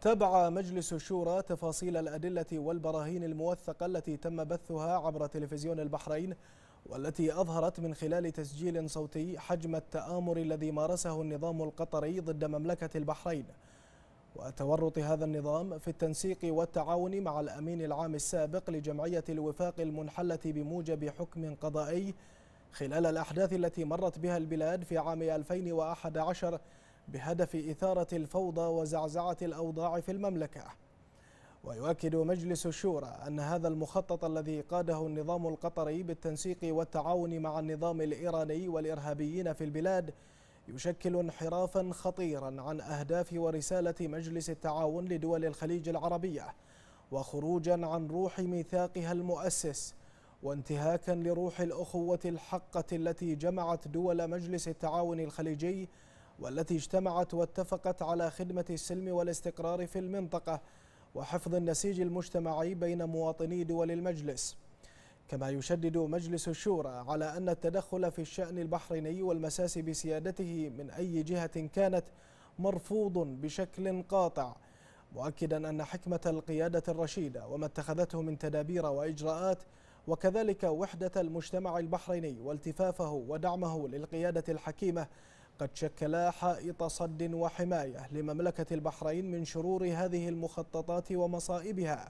تابع مجلس الشورى تفاصيل الأدلة والبراهين الموثقة التي تم بثها عبر تلفزيون البحرين والتي أظهرت من خلال تسجيل صوتي حجم التآمر الذي مارسه النظام القطري ضد مملكة البحرين وتورط هذا النظام في التنسيق والتعاون مع الأمين العام السابق لجمعية الوفاق المنحلة بموجب حكم قضائي خلال الأحداث التي مرت بها البلاد في عام 2011 بهدف إثارة الفوضى وزعزعة الأوضاع في المملكة ويؤكد مجلس الشورى أن هذا المخطط الذي قاده النظام القطري بالتنسيق والتعاون مع النظام الإيراني والإرهابيين في البلاد يشكل انحرافا خطيرا عن أهداف ورسالة مجلس التعاون لدول الخليج العربية وخروجا عن روح ميثاقها المؤسس وانتهاكا لروح الأخوة الحقة التي جمعت دول مجلس التعاون الخليجي والتي اجتمعت واتفقت على خدمة السلم والاستقرار في المنطقة وحفظ النسيج المجتمعي بين مواطني دول المجلس كما يشدد مجلس الشورى على أن التدخل في الشأن البحريني والمساس بسيادته من أي جهة كانت مرفوض بشكل قاطع مؤكدا أن حكمة القيادة الرشيدة وما اتخذته من تدابير وإجراءات وكذلك وحدة المجتمع البحريني والتفافه ودعمه للقيادة الحكيمة قد شكلا حائط صد وحماية لمملكة البحرين من شرور هذه المخططات ومصائبها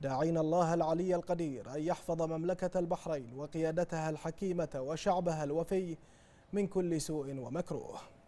داعين الله العلي القدير أن يحفظ مملكة البحرين وقيادتها الحكيمة وشعبها الوفي من كل سوء ومكروه